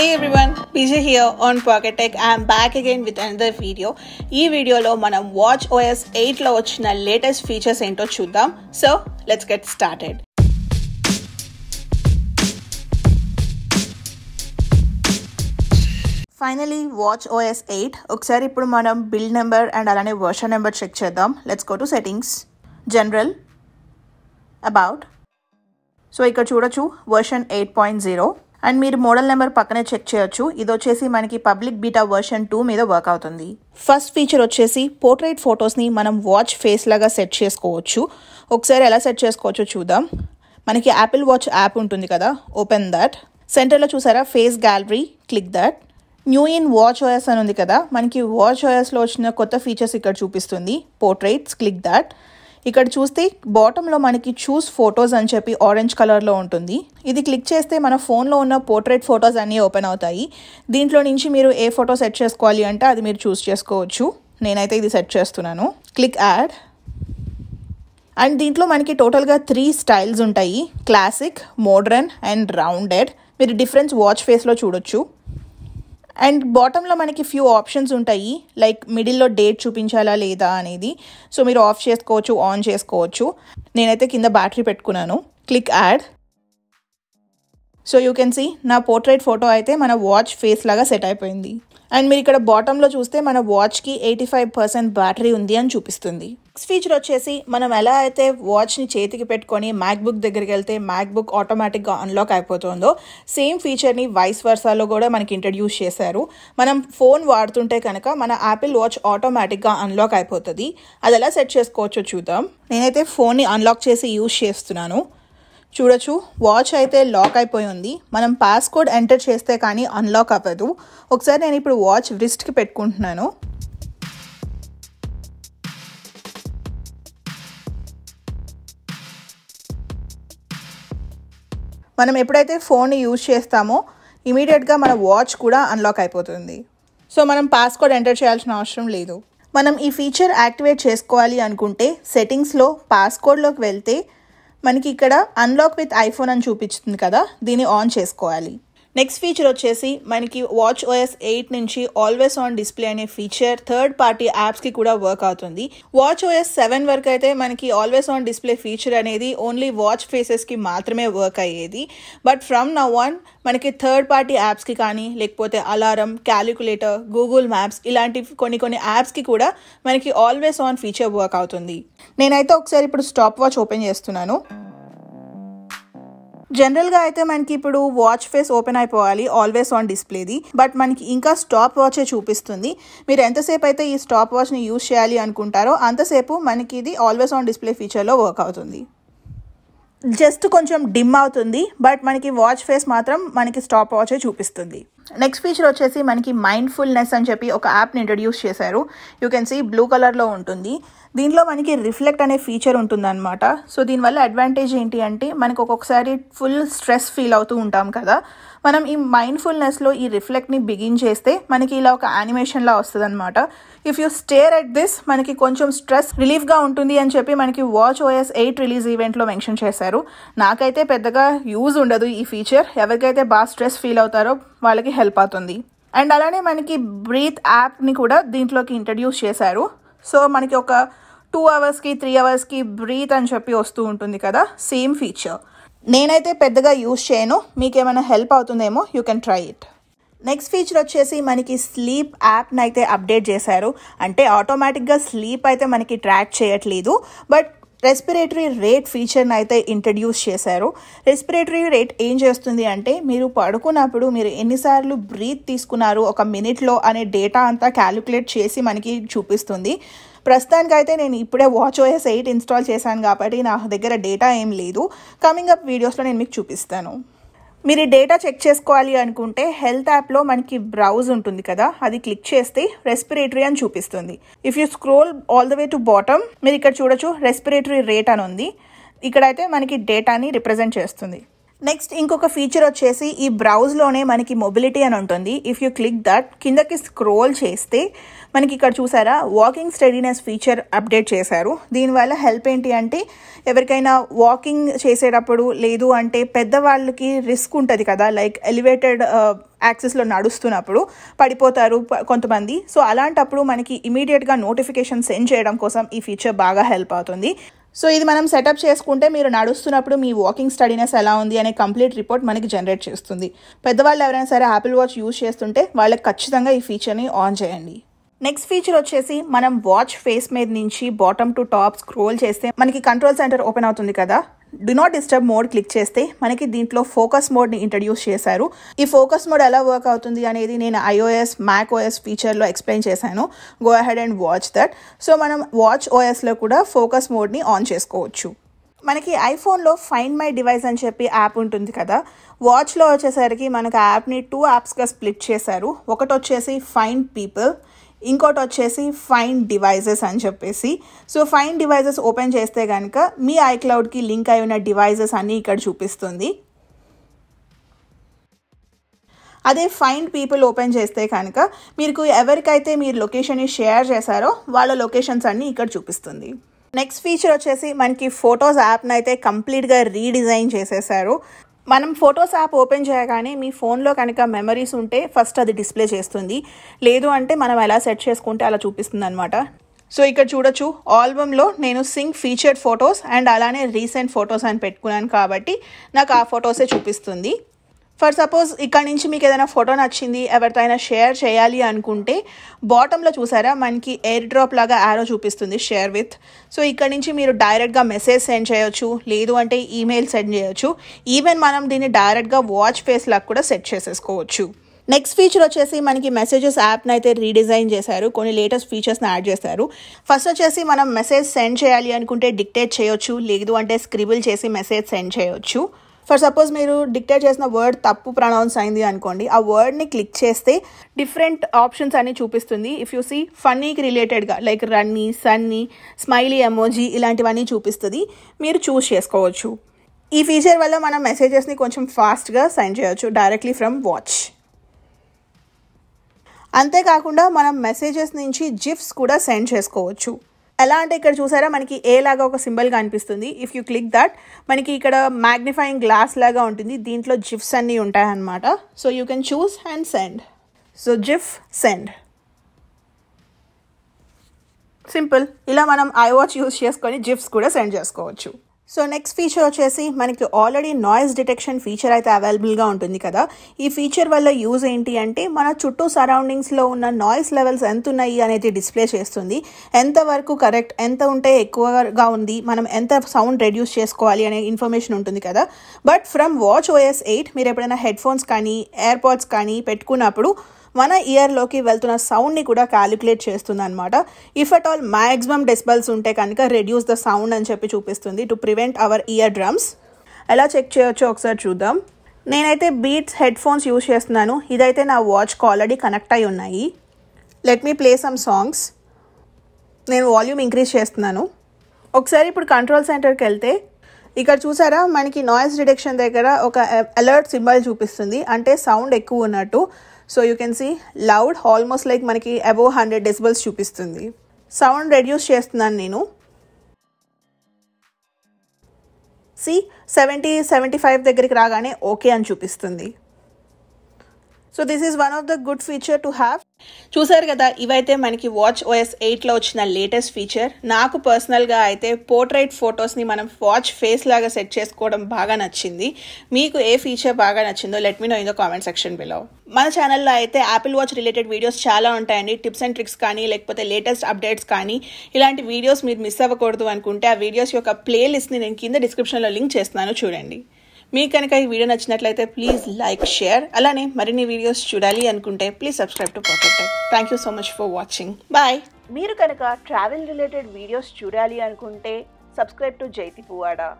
Hey everyone, PJ here on Pocket Tech I'm back again with with another ఈ వీడియోలో మనం watch OS ఎయిట్లో వచ్చిన లేటెస్ట్ ఫీచర్స్ ఏంటో చూద్దాం so let's get started finally watch OS eight ఒకసారి ఇప్పుడు మనం బిల్డ్ నెంబర్ అండ్ అలానే వర్షన్ నెంబర్ చెక్ చేద్దాం let's go to settings general about so ఇక్కడ చూడొచ్చు version eight point zero and మీరు మోడల్ నెంబర్ పక్కనే చెక్ చేయొచ్చు ఇది వచ్చేసి మనకి పబ్లిక్ బీటా వర్షన్ టూ మీద వర్క్ అవుతుంది ఫస్ట్ ఫీచర్ వచ్చేసి పోర్ట్రైట్ ఫొటోస్ని మనం వాచ్ ఫేస్ లాగా సెట్ చేసుకోవచ్చు ఒకసారి ఎలా సెట్ చేసుకోవచ్చో చూద్దాం మనకి యాపిల్ వాచ్ యాప్ ఉంటుంది కదా ఓపెన్ దాట్ సెంటర్లో చూసారా face gallery click that new in watch OS అని ఉంది కదా మనకి వాచ్ ఓఎస్లో వచ్చిన కొత్త ఫీచర్స్ ఇక్కడ చూపిస్తుంది పోర్ట్రైట్స్ క్లిక్ దాట్ ఇక్కడ చూస్తే బాటంలో మనకి చూస్ ఫొటోస్ అని చెప్పి ఆరెంజ్ కలర్లో ఉంటుంది ఇది క్లిక్ చేస్తే మన ఫోన్లో ఉన్న పోర్ట్రేట్ ఫొటోస్ అన్నీ ఓపెన్ అవుతాయి దీంట్లో నుంచి మీరు ఏ ఫోటో సెట్ చేసుకోవాలి అంటే అది మీరు చూస్ చేసుకోవచ్చు నేనైతే ఇది సెట్ చేస్తున్నాను క్లిక్ యాడ్ అండ్ దీంట్లో మనకి టోటల్గా త్రీ స్టైల్స్ ఉంటాయి క్లాసిక్ మోడ్రన్ అండ్ రౌండెడ్ మీరు డిఫరెన్స్ వాచ్ ఫేస్లో చూడొచ్చు అండ్ బాటంలో మనకి ఫ్యూ ఆప్షన్స్ ఉంటాయి లైక్ మిడిల్లో డేట్ చూపించాలా లేదా అనేది సో మీరు ఆఫ్ చేసుకోవచ్చు ఆన్ చేసుకోవచ్చు నేనైతే కింద బ్యాటరీ పెట్టుకున్నాను click add so you can see నా పోర్ట్రేట్ ఫోటో అయితే మన వాచ్ ఫేస్ లాగా సెట్ అయిపోయింది అండ్ మీరు ఇక్కడ బాటంలో చూస్తే మన వాచ్కి ఎయిటీ ఫైవ్ పర్సెంట్ బ్యాటరీ ఉంది అని చూపిస్తుంది నెక్స్ట్ ఫీచర్ వచ్చేసి మనం ఎలా అయితే వాచ్ని చేతికి పెట్టుకొని మ్యాక్బుక్ దగ్గరికి వెళ్తే మ్యాక్బుక్ ఆటోమేటిక్గా అన్లాక్ అయిపోతుందో సేమ్ ఫీచర్ని వైస్ వర్సాలో కూడా మనకి ఇంట్రడ్యూస్ చేశారు మనం ఫోన్ వాడుతుంటే కనుక మన యాపిల్ వాచ్ ఆటోమేటిక్గా అన్లాక్ అయిపోతుంది అది ఎలా సెట్ చేసుకోవచ్చో చూద్దాం నేనైతే ఫోన్ని అన్లాక్ చేసి యూజ్ చేస్తున్నాను చూడొచ్చు వాచ్ అయితే లాక్ అయిపోయి ఉంది మనం పాస్కోడ్ ఎంటర్ చేస్తే కానీ అన్లాక్ అవ్వదు ఒకసారి నేను ఇప్పుడు వాచ్ రిస్ట్కి పెట్టుకుంటున్నాను మనం ఎప్పుడైతే ఫోన్ని యూజ్ చేస్తామో ఇమీడియట్గా మన వాచ్ కూడా అన్లాక్ అయిపోతుంది సో మనం పాస్కోడ్ ఎంటర్ చేయాల్సిన అవసరం లేదు మనం ఈ ఫీచర్ యాక్టివేట్ చేసుకోవాలి అనుకుంటే సెట్టింగ్స్లో పాస్కోడ్లోకి వెళ్తే మనకి ఇక్కడ అన్లాక్ విత్ ఐఫోన్ అని చూపిస్తుంది కదా దీన్ని ఆన్ చేసుకోవాలి నెక్స్ట్ ఫీచర్ వచ్చేసి మనకి వాచ్ ఓఎస్ ఎయిట్ నుంచి ఆల్వేస్ ఆన్ డిస్ప్లే అనే ఫీచర్ థర్డ్ పార్టీ యాప్స్కి కూడా వర్క్ అవుతుంది వాచ్ ఓఎస్ సెవెన్ వరకు అయితే మనకి ఆల్వేస్ ఆన్ డిస్ప్లే ఫీచర్ అనేది ఓన్లీ వాచ్ ఫేసెస్కి మాత్రమే వర్క్ అయ్యేది బట్ ఫ్రమ్ నవ్ వన్ మనకి థర్డ్ పార్టీ యాప్స్కి కానీ లేకపోతే అలారం క్యాలిక్యులేటర్ గూగుల్ మ్యాప్స్ ఇలాంటి కొన్ని కొన్ని యాప్స్కి కూడా మనకి ఆల్వేస్ ఆన్ ఫీచర్ వర్క్ అవుతుంది నేనైతే ఒకసారి ఇప్పుడు స్టాప్ వాచ్ ఓపెన్ చేస్తున్నాను జనరల్గా అయితే మనకి ఇప్పుడు వాచ్ ఫేస్ ఓపెన్ అయిపోవాలి ఆల్వేస్ ఆన్ డిస్ప్లేది బట్ మనకి ఇంకా స్టాప్ వాచే చూపిస్తుంది మీరు ఎంతసేపు అయితే ఈ స్టాప్ వాచ్ని యూజ్ చేయాలి అనుకుంటారో అంతసేపు మనకి ఇది ఆల్వేస్ ఆన్ డిస్ప్లే ఫీచర్లో వర్క్ అవుతుంది జస్ట్ కొంచెం డిమ్ అవుతుంది బట్ మనకి వాచ్ ఫేస్ మాత్రం మనకి స్టాప్ వాచే చూపిస్తుంది నెక్స్ట్ ఫీచర్ వచ్చేసి మనకి మైండ్ఫుల్నెస్ అని చెప్పి ఒక యాప్ని ఇంట్రడ్యూస్ చేశారు యూ కెన్ సీ బ్లూ కలర్లో ఉంటుంది దీనిలో మనకి రిఫ్లెక్ట్ అనే ఫీచర్ ఉంటుందన్నమాట సో దీనివల్ల అడ్వాంటేజ్ ఏంటి అంటే మనకు ఒక్కొక్కసారి ఫుల్ స్ట్రెస్ ఫీల్ అవుతూ ఉంటాం కదా మనం ఈ మైండ్ఫుల్నెస్లో ఈ రిఫ్లెక్ట్ని బిగిన్ చేస్తే మనకి ఇలా ఒక యానిమేషన్లా వస్తుంది అనమాట if you stare at this మనకి కొంచెం స్ట్రెస్ రిలీఫ్గా ఉంటుంది అని చెప్పి మనకి వాచ్ ఓఎస్ ఎయిట్ రిలీజ్ ఈవెంట్లో మెన్షన్ చేశారు నాకైతే పెద్దగా యూజ్ ఉండదు ఈ ఫీచర్ ఎవరికైతే బాగా స్ట్రెస్ ఫీల్ అవుతారో వాళ్ళకి హెల్ప్ అవుతుంది అండ్ అలానే మనకి బ్రీత్ యాప్ని కూడా దీంట్లోకి ఇంట్రడ్యూస్ చేశారు సో మనకి ఒక టూ అవర్స్కి త్రీ అవర్స్కి బ్రీత్ అని చెప్పి వస్తూ ఉంటుంది కదా సేమ్ ఫీచర్ నేనైతే పెద్దగా యూస్ చేయను మీకు ఏమైనా హెల్ప్ అవుతుందేమో you can try it next feature వచ్చేసి మనకి స్లీప్ యాప్ని అయితే అప్డేట్ చేశారు అంటే ఆటోమేటిక్గా స్లీప్ అయితే మనకి ట్రాక్ చేయట్లేదు బట్ రెస్పిరేటరీ రేట్ ఫీచర్ని అయితే ఇంట్రడ్యూస్ చేశారు రెస్పిరేటరీ రేట్ ఏం చేస్తుంది అంటే మీరు పడుకున్నప్పుడు మీరు ఎన్నిసార్లు బ్రీత్ తీసుకున్నారు ఒక మినిట్లో అనే డేటా అంతా క్యాలిక్యులేట్ చేసి మనకి చూపిస్తుంది ప్రస్తుతానికైతే నేను ఇప్పుడే వాచ్ ఓఎస్ ఎయిట్ ఇన్స్టాల్ చేశాను కాబట్టి నా దగ్గర డేటా ఏం లేదు కమింగ్ అప్ వీడియోస్లో నేను మీకు చూపిస్తాను మీరు డేటా చెక్ చేసుకోవాలి అనుకుంటే హెల్త్ యాప్లో మనకి బ్రౌజ్ ఉంటుంది కదా అది క్లిక్ చేస్తే రెస్పిరేటరీ అని చూపిస్తుంది if you scroll all the way to bottom మీరు ఇక్కడ చూడొచ్చు రెస్పిరేటరీ రేట్ అని ఉంది ఇక్కడైతే మనకి డేటాని రిప్రజెంట్ చేస్తుంది నెక్స్ట్ ఇంకొక ఫీచర్ వచ్చేసి ఈ బ్రౌజ్లోనే మనకి మొబిలిటీ అని ఉంటుంది ఇఫ్ యూ క్లిక్ దట్ కిందకి స్క్రోల్ చేస్తే మనకి ఇక్కడ చూసారా వాకింగ్ స్టడీనెస్ ఫీచర్ అప్డేట్ చేశారు దీనివల్ల హెల్ప్ ఏంటి అంటే ఎవరికైనా వాకింగ్ చేసేటప్పుడు లేదు అంటే పెద్దవాళ్ళకి రిస్క్ ఉంటుంది కదా లైక్ ఎలివేటెడ్ యాక్సెస్లో నడుస్తున్నప్పుడు పడిపోతారు కొంతమంది సో అలాంటప్పుడు మనకి ఇమీడియట్గా నోటిఫికేషన్ సెండ్ చేయడం కోసం ఈ ఫీచర్ బాగా హెల్ప్ అవుతుంది సో ఇది మనం సెటప్ చేసుకుంటే మీరు నడుస్తున్నప్పుడు మీ వాకింగ్ స్టడీనెస్ ఎలా ఉంది అనే కంప్లీట్ రిపోర్ట్ మనకి జనరేట్ చేస్తుంది పెద్దవాళ్ళు ఎవరైనా సరే యాపిల్ వాచ్ యూజ్ చేస్తుంటే వాళ్ళకి ఖచ్చితంగా ఈ ఫీచర్ని ఆన్ చేయండి నెక్స్ట్ ఫీచర్ వచ్చేసి మనం వాచ్ ఫేస్ మీద నుంచి బాటమ్ టు టాప్ స్క్రోల్ చేస్తే మనకి కంట్రోల్ సెంటర్ ఓపెన్ అవుతుంది కదా do not disturb mode click చేస్తే మనకి దీంట్లో ఫోకస్ మోడ్ని ఇంట్రడ్యూస్ చేశారు ఈ ఫోకస్ మోడ్ ఎలా వర్క్ అవుతుంది అనేది నేను ఐఓఎస్ మ్యాక్ ఓఎస్ ఫీచర్లో ఎక్స్ప్లెయిన్ చేశాను go ahead and watch that so మనం వాచ్ ఓఎస్లో కూడా ఫోకస్ మోడ్ని ఆన్ చేసుకోవచ్చు మనకి ఐఫోన్లో ఫైండ్ మై డివైస్ అని చెప్పి యాప్ ఉంటుంది కదా వాచ్లో వచ్చేసరికి మనకు యాప్ని టూ యాప్స్గా స్ప్లిట్ చేశారు ఒకటి వచ్చేసి ఫైండ్ పీపుల్ ఇంకోటి వచ్చేసి ఫైన్ డివైజెస్ అని చెప్పేసి సో ఫైన్ డివైజెస్ ఓపెన్ చేస్తే కనుక మీ ఐక్లౌడ్కి లింక్ అయి ఉన్న డివైజెస్ అన్నీ ఇక్కడ చూపిస్తుంది అదే ఫైండ్ పీపుల్ ఓపెన్ చేస్తే కనుక మీకు ఎవరికైతే మీరు లొకేషన్ని షేర్ చేశారో వాళ్ళ లొకేషన్స్ అన్నీ ఇక్కడ చూపిస్తుంది నెక్స్ట్ ఫీచర్ వచ్చేసి మనకి ఫొటోస్ యాప్ని అయితే కంప్లీట్గా రీడిజైన్ చేసేసారు మనం ఫొటోస్ యాప్ ఓపెన్ చేయగానే మీ ఫోన్లో కనుక మెమరీస్ ఉంటే ఫస్ట్ అది డిస్ప్లే చేస్తుంది లేదు అంటే మనం ఎలా సెట్ చేసుకుంటే అలా చూపిస్తుంది అనమాట సో ఇక్కడ చూడొచ్చు ఆల్బంలో నేను సింక్ ఫీచర్డ్ ఫొటోస్ అండ్ అలానే రీసెంట్ ఫొటోస్ అని పెట్టుకున్నాను కాబట్టి నాకు ఆ ఫొటోసే చూపిస్తుంది ఫర్ సపోజ్ ఇక్కడ నుంచి మీకు ఏదైనా ఫోటో నచ్చింది ఎవరితో అయినా షేర్ చేయాలి అనుకుంటే బాటంలో చూసారా మనకి ఎయిర్ డ్రాప్ లాగా యారో చూపిస్తుంది షేర్ విత్ సో ఇక్కడ నుంచి మీరు డైరెక్ట్గా మెసేజ్ సెండ్ చేయొచ్చు లేదు అంటే ఈమెయిల్ సెండ్ చేయొచ్చు ఈవెన్ మనం దీన్ని డైరెక్ట్గా వాచ్ ఫేస్ లాగా కూడా సెట్ చేసేసుకోవచ్చు నెక్స్ట్ ఫీచర్ వచ్చేసి మనకి మెసేజెస్ యాప్ని అయితే రీడిజైన్ చేశారు కొన్ని లేటెస్ట్ ఫీచర్స్ని యాడ్ చేశారు ఫస్ట్ వచ్చేసి మనం మెసేజ్ సెండ్ చేయాలి అనుకుంటే డిక్టేట్ చేయొచ్చు లేదు అంటే స్క్రిబుల్ చేసి మెసేజ్ సెండ్ చేయొచ్చు ఫర్ సపోజ్ మీరు డిక్టేట్ చేసిన వర్డ్ తప్పు ప్రొనౌన్స్ అయింది అనుకోండి ఆ వర్డ్ని క్లిక్ చేస్తే డిఫరెంట్ ఆప్షన్స్ అన్ని చూపిస్తుంది ఇఫ్ యూ సీ ఫన్నీకి రిలేటెడ్గా like runny sunny smiley emoji ఇలాంటివన్నీ చూపిస్తుంది మీరు చూస్ చేసుకోవచ్చు ఈ ఫీచర్ వల్ల మనం మెసేజెస్ని కొంచెం ఫాస్ట్గా సెండ్ చేయవచ్చు డైరెక్ట్లీ ఫ్రమ్ వాచ్ అంతేకాకుండా మనం మెసేజెస్ నుంచి జిప్స్ కూడా సెండ్ చేసుకోవచ్చు ఎలా అంటే ఇక్కడ చూసారా మనకి ఏ లాగా ఒక సింబల్ కనిపిస్తుంది ఇఫ్ యూ క్లిక్ దట్ మనకి ఇక్కడ మ్యాగ్నిఫైయింగ్ గ్లాస్ లాగా ఉంటుంది దీంట్లో జిఫ్స్ అన్నీ ఉంటాయన్నమాట so you can choose and send so gif send simple ఇలా మనం ఐ వాచ్ యూస్ చేసుకొని జిఫ్స్ కూడా సెండ్ చేసుకోవచ్చు సో నెక్స్ట్ ఫీచర్ వచ్చేసి మనకి ఆల్రెడీ నాయిస్ డిటెక్షన్ ఫీచర్ అయితే అవైలబుల్గా ఉంటుంది కదా ఈ ఫీచర్ వల్ల యూజ్ ఏంటి అంటే మన చుట్టూ సరౌండింగ్స్లో ఉన్న నాయిస్ లెవెల్స్ ఎంత ఉన్నాయి అనేది డిస్ప్లే చేస్తుంది ఎంత వరకు కరెక్ట్ ఎంత ఉంటే ఎక్కువగా ఉంది మనం ఎంత సౌండ్ రెడ్యూస్ చేసుకోవాలి అనే ఇన్ఫర్మేషన్ ఉంటుంది కదా but from watch OS eight మీరు ఎప్పుడైనా హెడ్ఫోన్స్ కానీ ఎయిర్పాడ్స్ కానీ పెట్టుకున్నప్పుడు మన ఇయర్లోకి వెళ్తున్న సౌండ్ని కూడా క్యాలిక్యులేట్ చేస్తుంది అనమాట if at all maximum decibels ఉంటే కనుక రెడ్యూస్ ద సౌండ్ అని చెప్పి చూపిస్తుంది to prevent our ear drums ఎలా చెక్ చేయొచ్చో ఒకసారి చూద్దాం నేనైతే బీట్స్ హెడ్ ఫోన్స్ యూజ్ చేస్తున్నాను ఇదైతే నా వాచ్కి ఆల్రెడీ కనెక్ట్ అయి ఉన్నాయి let me play some songs నేను వాల్యూమ్ ఇంక్రీజ్ చేస్తున్నాను ఒకసారి ఇప్పుడు కంట్రోల్ సెంటర్కి వెళ్తే ఇక్కడ చూసారా మనకి నాయిస్ డిటెక్షన్ దగ్గర ఒక అలర్ట్ సింబల్ చూపిస్తుంది అంటే సౌండ్ ఎక్కువ ఉన్నట్టు so you can see loud almost like మనకి అబోవ్ హండ్రెడ్ డెసిబల్స్ చూపిస్తుంది సౌండ్ రెడ్యూస్ చేస్తున్నాను నేను సి సెవెంటీ సెవెంటీ ఫైవ్ దగ్గరికి రాగానే ఓకే అని చూపిస్తుంది so this is one of the good feature to have చూసారు కదా ఇవైతే మనకి వాచ్ ఓఎస్ ఎయిట్లో వచ్చిన లేటెస్ట్ ఫీచర్ నాకు పర్సనల్గా అయితే పోర్ట్రైట్ ఫొటోస్ని మనం వాచ్ ఫేస్ లాగా సెట్ చేసుకోవడం బాగా నచ్చింది మీకు ఏ ఫీచర్ బాగా నచ్చిందో let me know in the comment section below మన ఛానల్లో అయితే యాపిల్ వాచ్ రిలేటెడ్ వీడియోస్ చాలా ఉంటాయండి టిప్స్ అండ్ ట్రిక్స్ కానీ లేకపోతే లేటెస్ట్ అప్డేట్స్ కానీ ఇలాంటి వీడియోస్ మీరు మిస్ అవ్వకూడదు అనుకుంటే ఆ వీడియోస్ యొక్క ప్లేలిస్ట్ని నేను కింద డిస్క్రిప్షన్లో లింక్ చేస్తున్నాను చూడండి మీకు కనుక ఈ వీడియో నచ్చినట్లయితే ప్లీజ్ లైక్ షేర్ అలానే మరిన్ని వీడియోస్ చూడాలి అనుకుంటే please subscribe to perfect thank you so much for watching bye మీరు కనుక ట్రావెల్ రిలేటెడ్ వీడియోస్ చూడాలి అనుకుంటే సబ్స్క్రైబ్ టు జైతి పువాడా